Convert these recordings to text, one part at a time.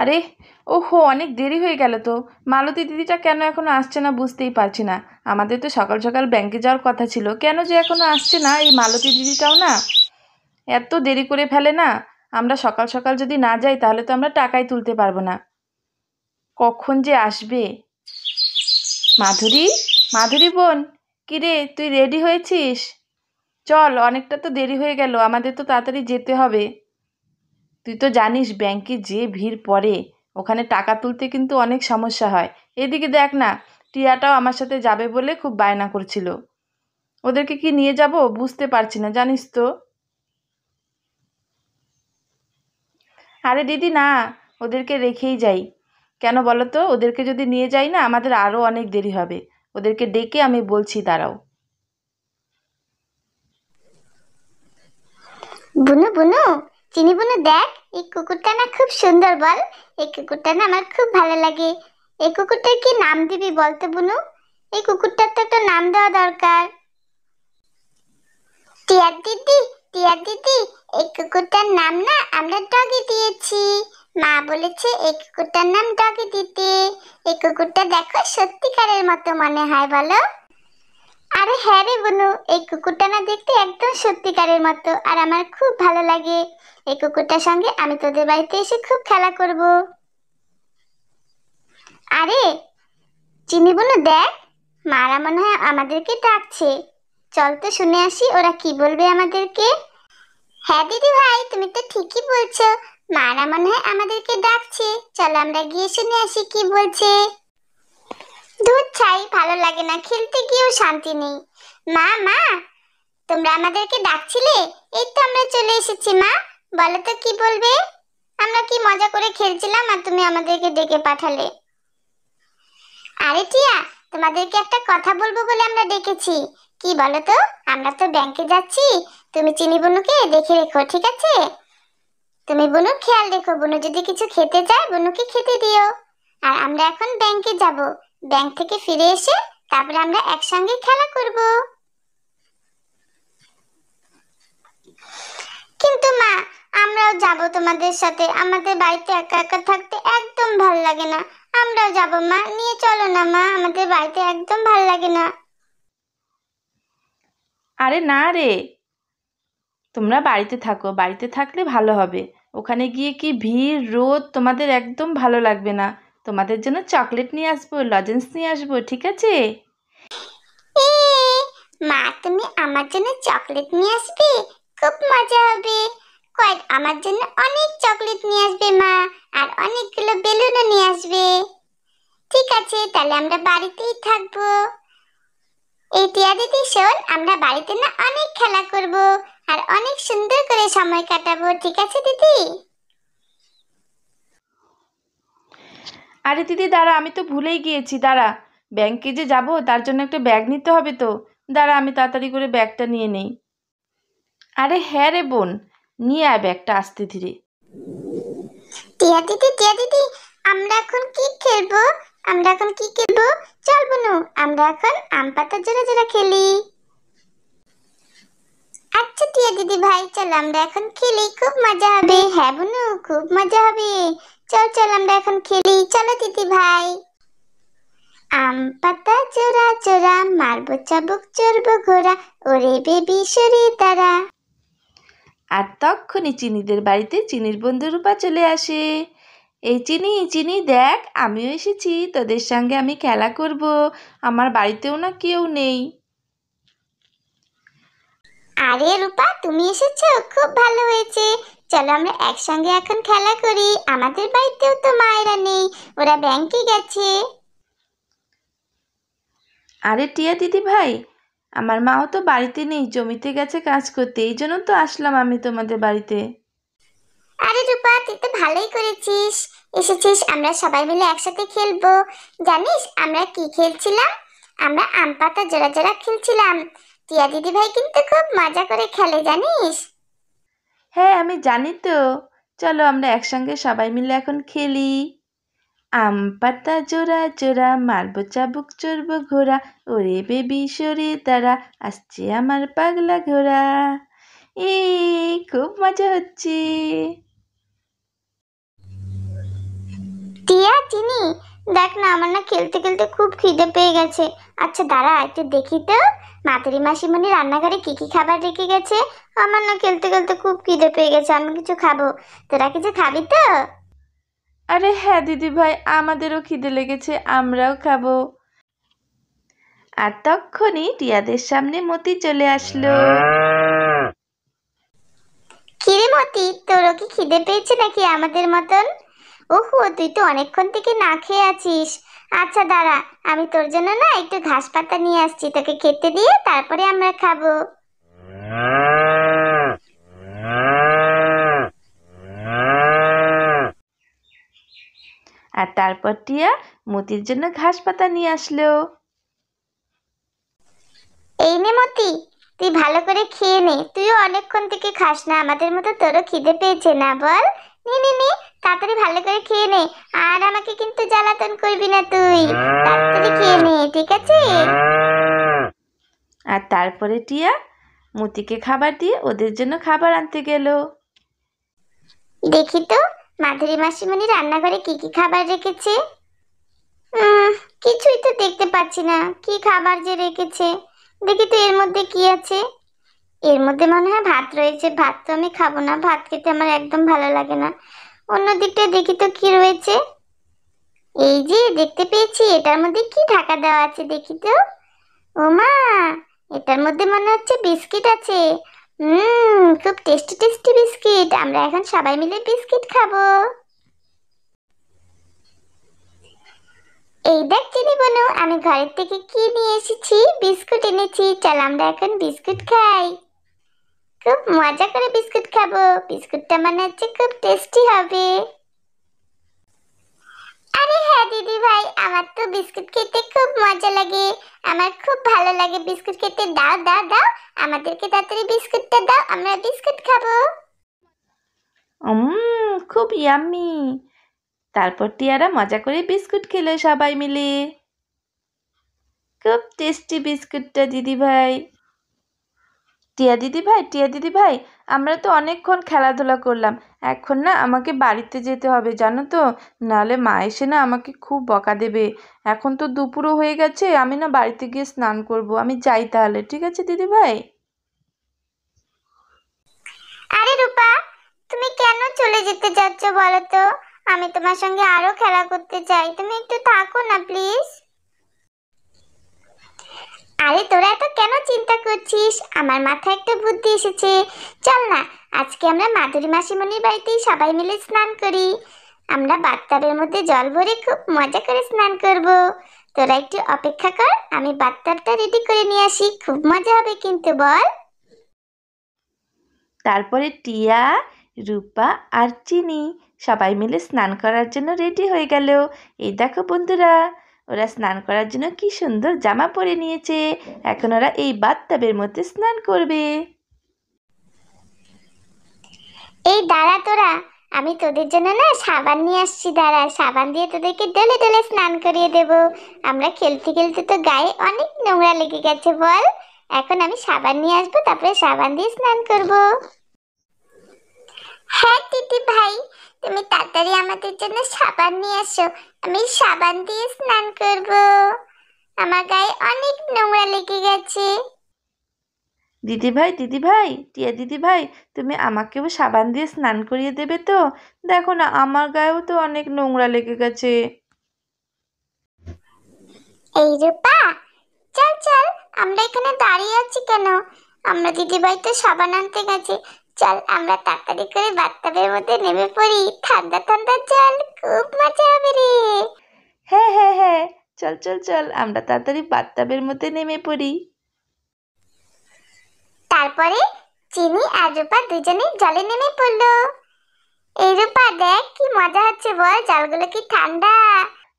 আরে ওহো অনেক দেরি হয়ে গেল তো মালতী দিদিটা কেন এখনও আসছে না বুঝতেই পারছি না আমাদের তো সকাল সকাল ব্যাংকে যাওয়ার কথা ছিল কেন যে এখনো আসছে না এই মালতী দিদিটাও না এত দেরি করে ফেলে না আমরা সকাল সকাল যদি না যাই তাহলে তো আমরা টাকাই তুলতে পারবো না কখন যে আসবে মাধুরী মাধুরী বোন কিরে তুই রেডি হয়েছিস চল অনেকটা তো দেরি হয়ে গেল আমাদের তো তাড়াতাড়ি যেতে হবে তুই তো জানিস ব্যাংকে যে ভিড় পড়ে ওখানে টাকা তুলতে কিন্তু অনেক সমস্যা হয় এদিকে দেখ না টিয়াটাও আমার সাথে যাবে বলে খুব বায়না করছিল ওদেরকে কি নিয়ে যাব বুঝতে পারছি না জানিস তো আরে দিদি না ওদেরকে রেখেই যাই কেন বলো তো ওদেরকে যদি নিয়ে যাই না আমাদের আরও অনেক দেরি হবে ওদেরকে ডেকে আমি বলছি দাঁড়াও বুনু বুনু চিনি বোনু দেখ এই কুকুরটা না খুব সুন্দর বল এই কুকুরটা না আমার খুব ভালো লাগে এই কুকুরটার কি নাম দিবি বলতে বুনু এই কুকুরটার তো একটা নাম দেওয়া দরকার টিয়ার দিদি টিয়ার দিদি এই কুকুরটার নাম না আমরা ডগি দিয়েছি মা বলেছে এই কুকুরটার নাম ডগি দিতে এই কুকুরটা দেখো সত্যিকারের মতো মনে হয় বলো আরে হ্যাঁ রে বনু এই কুকুরটা না দেখতে একদম সত্যিকারের মতো আর আমার খুব ভালো লাগে এই কুকুরটার সঙ্গে আমি তোদের বাড়িতে এসে খুব খেলা করব আরে চিনি বনু দেখ মারা মনে হয় আমাদেরকে ডাকছে চল তো শুনে আসি ওরা কি বলবে আমাদেরকে হ্যাঁ দিদি ভাই তুমি তো ঠিকই বলছো মারা মনে হয় আমাদেরকে ডাকছে চলো আমরা গিয়ে শুনে আসি কি বলছে দুধ চাই ভালো লাগে না খেলতে গিয়েও শান্তি নেই মা মা তোমরা আমাদেরকে ডাকছিলে এই তো আমরা চলে এসেছি মা বলো তো কি বলবে আমরা কি মজা করে খেলছিলাম আর তুমি আমাদেরকে ডেকে পাঠালে আরে টিয়া তোমাদেরকে একটা কথা বলবো বলে আমরা ডেকেছি কি বলো তো আমরা তো ব্যাংকে যাচ্ছি তুমি চিনি বনুকে দেখে রেখো ঠিক আছে তুমি বনু খেয়াল রেখো বনু যদি কিছু খেতে চায় বনুকে খেতে দিও আর আমরা এখন ব্যাংকে যাব ব্যাংক থেকে ফিরে এসে তারপরে আমরা একসঙ্গে খেলা করব কিন্তু মা আমরাও যাব তোমাদের সাথে আমাদের বাড়িতে একা একা থাকতে একদম ভাল লাগে না আমরাও যাব মা নিয়ে চলো না মা আমাদের বাড়িতে একদম ভাল লাগে না আরে না রে তোমরা বাড়িতে থাকো বাড়িতে থাকলে ভালো হবে ওখানে গিয়ে কি ভিড় রোদ তোমাদের একদম ভালো লাগবে না তোমাদের জন্য চকলেট নিয়ে আসবো লজেন্স নিয়ে আসবো ঠিক আছে মা তুমি আমার জন্য চকলেট নিয়ে আসবে খুব মজা হবে কয়েক আমার জন্য অনেক চকলেট নিয়ে আসবে মা আর অনেকগুলো বেলুনও নিয়ে আসবে ঠিক আছে তাহলে আমরা বাড়িতেই থাকবো এই টিয়া দিদি শোন আমরা বাড়িতে না অনেক খেলা করব আর অনেক সুন্দর করে সময় কাটাবো ঠিক আছে দিদি আরে দিদি দাঁড়া আমি তো ভুলেই গিয়েছি দাঁড়া ব্যাংকে যে যাব তার জন্য একটা ব্যাগ নিতে হবে তো দাঁড়া আমি তাড়াতাড়ি করে ব্যাগটা নিয়ে নেই আরে হ্যাঁ রে বোন নিয়ে আয় ব্যাগটা আসতে ধীরে টিয়া দিদি টিয়া দিদি আমরা এখন কি খেলবো আমরা এখন কি খেলবো চল বনু আমরা এখন আম পাতা জোড়া জোড়া খেলি আচ্ছা টিয়া দিদি ভাই চল আমরা এখন খেলি খুব মজা হবে হ্যাঁ বনু খুব মজা হবে চল চল আমরা এখন খেলি চলো তিতি ভাই আম পাতা চোরা চোরা মারব চাবুক চড়ব ঘোড়া ওরে বেবি সরি তারা আর তখনই চিনিদের বাড়িতে চিনির বন্ধু রূপা চলে আসে এই চিনি চিনি দেখ আমিও এসেছি তোদের সঙ্গে আমি খেলা করব আমার বাড়িতেও না কেউ নেই আরে রূপা তুমি এসেছো খুব ভালো হয়েছে চলো আমরা একসঙ্গে এখন খেলা করি আমাদের বাড়িতেও তো মায়েরা নেই ওরা ব্যাংকে গেছে আরে টিয়া দিদি ভাই আমার মাও তো বাড়িতে নেই জমিতে গেছে কাজ করতে এই জন্য তো আসলাম আমি তোমাদের বাড়িতে আরে রূপা তুই তো ভালোই করেছিস এসেছিস আমরা সবাই মিলে একসাথে খেলবো জানিস আমরা কি খেলছিলাম আমরা আম পাতা জোড়া জোড়া খেলছিলাম টিয়া দিদি ভাই কিন্তু খুব মজা করে খেলে জানিস হ্যাঁ আমি জানি তো চলো আমরা একসঙ্গে সবাই মিলে এখন খেলি আম পাতা জোড়া জোড়া মারব চাবুক চড়ব ঘোড়া ওরে বেবি সরে তারা আসছে আমার পাগলা ঘোড়া এ খুব মজা হচ্ছে টিয়া চিনি দেখ না আমার না খেলতে খেলতে খুব খিদে পেয়ে গেছে আচ্ছা দাঁড়া একটু দেখি তো মাতারি মাসিমণি রান্নাঘরে কী কী খাবার রেখে গেছে আমার না খেলতে খেলতে খুব খিদে পেয়ে গেছে আমি কিছু খাবো তোরা কিছু খাবি তো আরে হ্যাঁ দিদি ভাই আমাদেরও খিদে লেগেছে আমরাও খাবো আর তখনই টিয়াদের সামনে মতি চলে আসলো কিরে মতি তোরও কি খিদে পেয়েছে নাকি আমাদের মতন ওহো তুই তো অনেকক্ষণ থেকে না খেয়ে আছিস আচ্ছা দাঁড়া আমি তোর জন্য না একটু ঘাস পাতা নিয়ে আসছি তোকে খেতে দিয়ে তারপরে আমরা খাবো আর তারপর টিয়া মতির জন্য ঘাস পাতা নিয়ে আসলো এই নে মতি তুই ভালো করে খেয়ে নে তুইও অনেকক্ষণ থেকে খাস না আমাদের মতো তোরও খিদে পেয়েছে না বল নি নি তাড়াতাড়ি ভালো করে খেয়ে নে আর আমাকে কিন্তু জ্বালাতন করবি না তুই তাড়াতাড়ি খেয়ে নে ঠিক আছে আর তারপরে টিয়া মতিকে খাবার দিয়ে ওদের জন্য খাবার আনতে গেল দেখি তো মাধুরী মাসিমণি রান্নাঘরে কি কি খাবার রেখেছে কিছুই তো দেখতে পাচ্ছি না কি খাবার যে রেখেছে দেখি তো এর মধ্যে কি আছে এর মধ্যে মনে হয় ভাত রয়েছে ভাত তো আমি খাবো না ভাত খেতে আমার একদম ভালো লাগে না অন্য দিকটা দেখি তো কি রয়েছে এই যে দেখতে পেয়েছি এটার মধ্যে কি ঢাকা দেওয়া আছে দেখি তো ওমা এটার মধ্যে মনে হচ্ছে বিস্কিট আছে হুম খুব টেস্টি টেস্টি বিস্কিট আমরা এখন সবাই মিলে বিস্কিট খাবো এই দেখ চিনি বনু আমি ঘরের থেকে কি নিয়ে এসেছি বিস্কুট এনেছি চল আমরা এখন বিস্কুট খাই খুব মজা করে বিস্কুট খাবো বিস্কুটটা মানে হচ্ছে খুব টেস্টি হবে আরে হ্যাঁ দিদি ভাই আমার তো বিস্কুট খেতে খুব মজা লাগে আমার খুব ভালো লাগে বিস্কুট খেতে দাও দাও দাও আমাদেরকে তাড়াতাড়ি বিস্কুটটা দাও আমরা বিস্কুট খাবো উম খুব ইয়াম্মি তারপর টিয়ারা মজা করে বিস্কুট খেলো সবাই মিলে খুব টেস্টি বিস্কুটটা দিদি ভাই টিয়া দিদি ভাই টিয়া দিদি ভাই আমরা তো অনেকক্ষণ খেলাধুলা করলাম এখন না আমাকে বাড়িতে যেতে হবে জানো তো নাহলে মা এসে না আমাকে খুব বকা দেবে এখন তো দুপুরও হয়ে গেছে আমি না বাড়িতে গিয়ে স্নান করব আমি যাই তাহলে ঠিক আছে দিদি ভাই আরে রূপা তুমি কেন চলে যেতে যাচ্ছ বলো তো আমি তোমার সঙ্গে আরো খেলা করতে চাই তুমি একটু থাকো না প্লিজ আরে তোরা এত কেন চিন্তা করছিস আমার মাথায় একটা বুদ্ধি এসেছে চল না আজকে আমরা মাধুরী মাসিমণির বাড়িতেই সবাই মিলে স্নান করি আমরা বাথটাবের মধ্যে জল ভরে খুব মজা করে স্নান করব। তোরা একটু অপেক্ষা কর আমি বাথটাবটা রেডি করে নিয়ে আসি খুব মজা হবে কিন্তু বল তারপরে টিয়া রূপা আর চিনি সবাই মিলে স্নান করার জন্য রেডি হয়ে গেল এই দেখো বন্ধুরা ওরা স্নান করার জন্য কি সুন্দর জামা পরে নিয়েছে এখন ওরা এই বাথটাবের মধ্যে স্নান করবে এই দাঁড়া তোরা আমি তোদের জন্য না সাবান নিয়ে আসছি দাঁড়া সাবান দিয়ে তোদেরকে ডলে ডলে স্নান করিয়ে দেব আমরা খেলতে খেলতে তো গায়ে অনেক নোংরা লেগে গেছে বল এখন আমি সাবান নিয়ে আসবো তারপরে সাবান দিয়ে স্নান করব হ্যাঁ টিটি ভাই তুমি তাড়াতাড়ি আমাদের জন্য সাবান নিয়ে আসো আমি সাবান দিয়ে স্নান করব আমার গায়ে অনেক নোংরা লেগে গেছে দিদি ভাই দিদি ভাই টিয়া দিদি ভাই তুমি আমাকেও সাবান দিয়ে স্নান করিয়ে দেবে তো দেখো না আমার গায়েও তো অনেক নোংরা লেগে গেছে এই রূপা চল চল আমরা এখানে দাঁড়িয়ে আছি কেন আমরা দিদি ভাই তো সাবান আনতে গেছে চল আমরা তাড়াতাড়ি করে বাথটাবের মধ্যে নেমে পড়ি ঠান্ডা ঠান্ডা জল খুব মজা হবে রে হ্যাঁ হ্যাঁ হ্যাঁ চল চল চল আমরা তাড়াতাড়ি বাথটাবের মধ্যে নেমে পড়ি তারপরে চিনি আর রূপা দুজনেই জলে নেমে পড়লো এই রূপা দেখ কি মজা হচ্ছে বল জলগুলো কি ঠান্ডা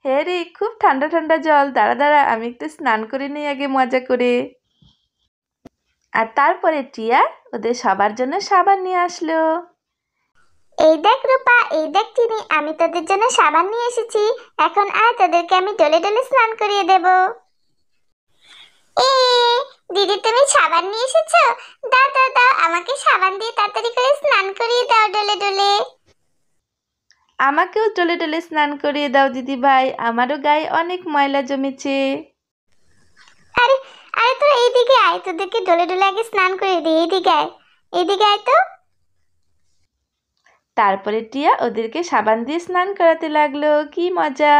হ্যাঁ রে খুব ঠান্ডা ঠান্ডা জল দাঁড়া দাঁড়া আমি একটু স্নান করে নিই আগে মজা করে আর তারপরে টিয়া ওদের সবার জন্য সাবান নিয়ে আসলো এই দেখ রূপা এই দেখ চিনি আমি তোদের জন্য সাবান নিয়ে এসেছি এখন আর তোদেরকে আমি ডলে ডলে স্নান করিয়ে দেব এ দিদি তুমি সাবান নিয়ে এসেছো দাও দাও দাও আমাকে সাবান দিয়ে তাড়াতাড়ি করে স্নান করিয়ে দাও ডলে ডলে আমাকেও ডলে ডলে স্নান করিয়ে দাও দিদি ভাই আমারও গায়ে অনেক ময়লা জমেছে আরে আরে তোরা এইদিকে আয় তোদেরকে ডলে ডলে আগে স্নান করে দিই এইদিকে আয় এইদিকে আয় তো তারপরে টিয়া ওদেরকে সাবান দিয়ে স্নান করাতে লাগলো কি মজা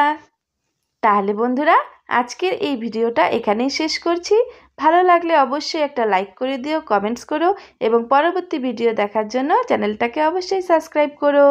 তাহলে বন্ধুরা আজকের এই ভিডিওটা এখানেই শেষ করছি ভালো লাগলে অবশ্যই একটা লাইক করে দিও কমেন্টস করো এবং পরবর্তী ভিডিও দেখার জন্য চ্যানেলটাকে অবশ্যই সাবস্ক্রাইব করো